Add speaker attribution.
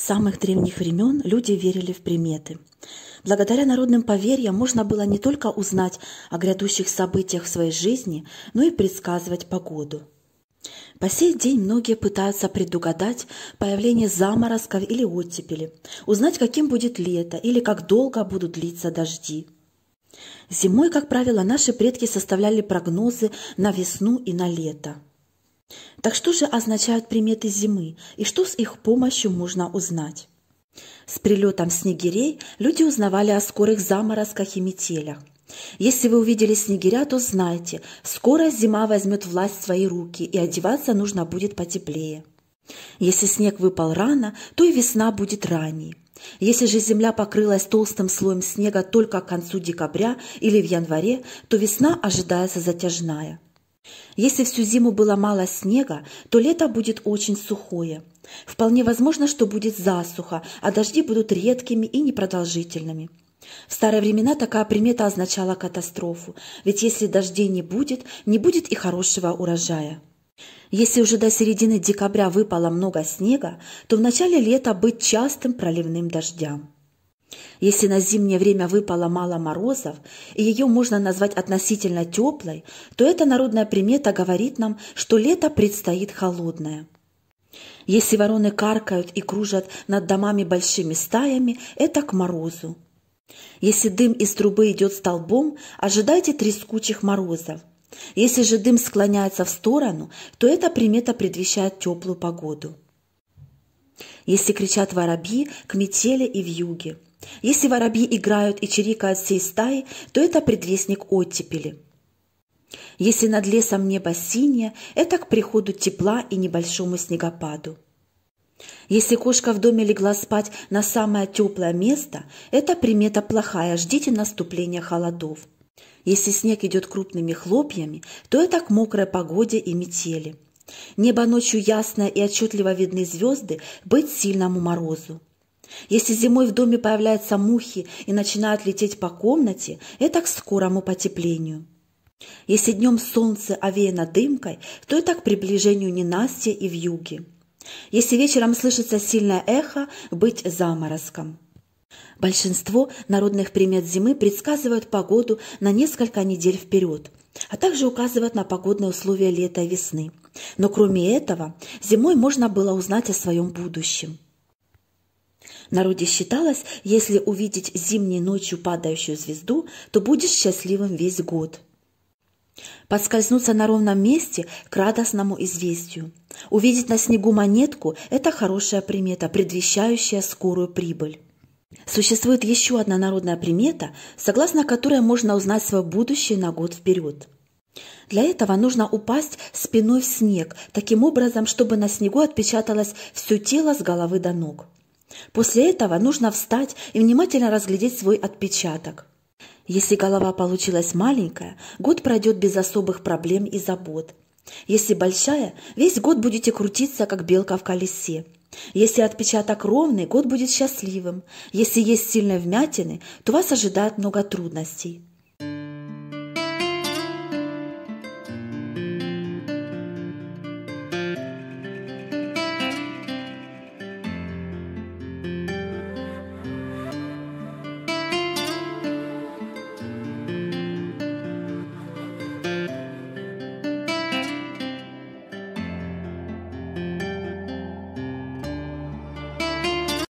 Speaker 1: самых древних времен люди верили в приметы. Благодаря народным поверьям можно было не только узнать о грядущих событиях в своей жизни, но и предсказывать погоду. По сей день многие пытаются предугадать появление заморозков или оттепели, узнать, каким будет лето или как долго будут длиться дожди. Зимой, как правило, наши предки составляли прогнозы на весну и на лето – так что же означают приметы зимы и что с их помощью можно узнать? С прилетом снегирей люди узнавали о скорых заморозках и метелях. Если вы увидели снегиря, то знайте, скоро зима возьмет власть в свои руки и одеваться нужно будет потеплее. Если снег выпал рано, то и весна будет ранней. Если же земля покрылась толстым слоем снега только к концу декабря или в январе, то весна ожидается затяжная – если всю зиму было мало снега, то лето будет очень сухое. Вполне возможно, что будет засуха, а дожди будут редкими и непродолжительными. В старые времена такая примета означала катастрофу, ведь если дождей не будет, не будет и хорошего урожая. Если уже до середины декабря выпало много снега, то в начале лета быть частым проливным дождям. Если на зимнее время выпало мало морозов, и ее можно назвать относительно теплой, то эта народная примета говорит нам, что лето предстоит холодное. Если вороны каркают и кружат над домами большими стаями, это к морозу. Если дым из трубы идет столбом, ожидайте трескучих морозов. Если же дым склоняется в сторону, то эта примета предвещает теплую погоду. Если кричат воробьи к метели и в юге. Если воробьи играют и чирикают всей стаи, то это предвестник оттепели. Если над лесом небо синее, это к приходу тепла и небольшому снегопаду. Если кошка в доме легла спать на самое теплое место, это примета плохая, ждите наступления холодов. Если снег идет крупными хлопьями, то это к мокрой погоде и метели. Небо ночью ясное и отчетливо видны звезды, быть сильному морозу. Если зимой в доме появляются мухи и начинают лететь по комнате, это к скорому потеплению. Если днем солнце овеяно дымкой, то это к приближению ненастья и вьюги. Если вечером слышится сильное эхо, быть заморозком. Большинство народных примет зимы предсказывают погоду на несколько недель вперед, а также указывают на погодные условия лета и весны. Но кроме этого, зимой можно было узнать о своем будущем народе считалось, если увидеть зимней ночью падающую звезду, то будешь счастливым весь год. Подскользнуться на ровном месте к радостному известию. Увидеть на снегу монетку – это хорошая примета, предвещающая скорую прибыль. Существует еще одна народная примета, согласно которой можно узнать свое будущее на год вперед. Для этого нужно упасть спиной в снег, таким образом, чтобы на снегу отпечаталось все тело с головы до ног. После этого нужно встать и внимательно разглядеть свой отпечаток. Если голова получилась маленькая, год пройдет без особых проблем и забот. Если большая, весь год будете крутиться, как белка в колесе. Если отпечаток ровный, год будет счастливым. Если есть сильные вмятины, то вас ожидает много трудностей.